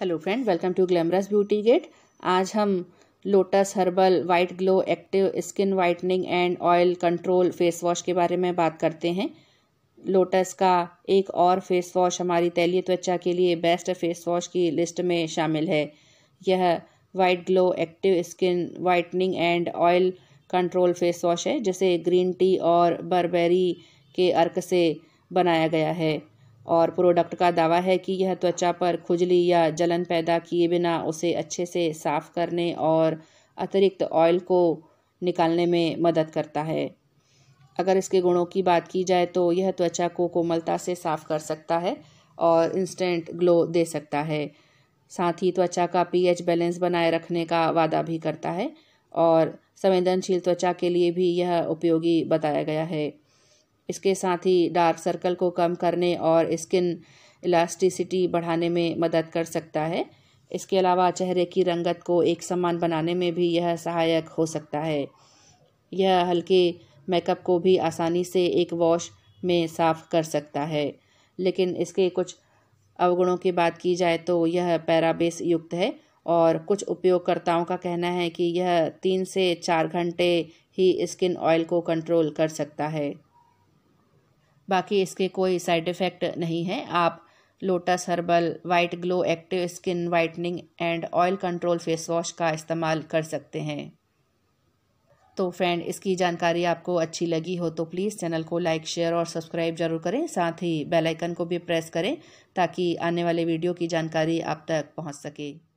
hello friend welcome to glamorous beauty gate आज हम Lotus Herbal white glow active skin whitening and oil control face wash के बारे में बात करते हैं लोटस का एक और फेस वॉश हमारी तैलीय त्वचा के लिए बेस्ट फेस वॉश की लिस्ट में शामिल है यह white glow active skin whitening and oil control face wash है जिसे ग्रीन टी और बर्बेरी के अर्क से बनाया गया है और प्रोडक्ट का दावा है कि यह त्वचा पर खुजली या जलन पैदा किए बिना उसे अच्छे से साफ करने और अतिरिक्त ऑयल को निकालने में मदद करता है अगर इसके गुणों की बात की जाए तो यह त्वचा को कोमलता से साफ कर सकता है और इंस्टेंट ग्लो दे सकता है साथ ही त्वचा का पीएच बैलेंस बनाए रखने का वादा भी करता है और संवेदनशील त्वचा के लिए भी यह उपयोगी बताया गया है इसके साथ ही डार्क सर्कल को कम करने और स्किन इलास्टिसिटी बढ़ाने में मदद कर सकता है इसके अलावा चेहरे की रंगत को एक समान बनाने में भी यह सहायक हो सकता है यह हल्के मेकअप को भी आसानी से एक वॉश में साफ कर सकता है लेकिन इसके कुछ अवगुणों की बात की जाए तो यह पैराबेस युक्त है और कुछ उपयोगकर्ताओं का कहना है कि यह तीन से चार घंटे ही स्किन ऑयल को कंट्रोल कर सकता है बाकी इसके कोई साइड इफ़ेक्ट नहीं है आप Lotus Herbal white glow active skin whitening and oil control face wash का इस्तेमाल कर सकते हैं तो फ्रेंड इसकी जानकारी आपको अच्छी लगी हो तो प्लीज़ चैनल को लाइक शेयर और सब्सक्राइब जरूर करें साथ ही बेल आइकन को भी प्रेस करें ताकि आने वाले वीडियो की जानकारी आप तक पहुंच सके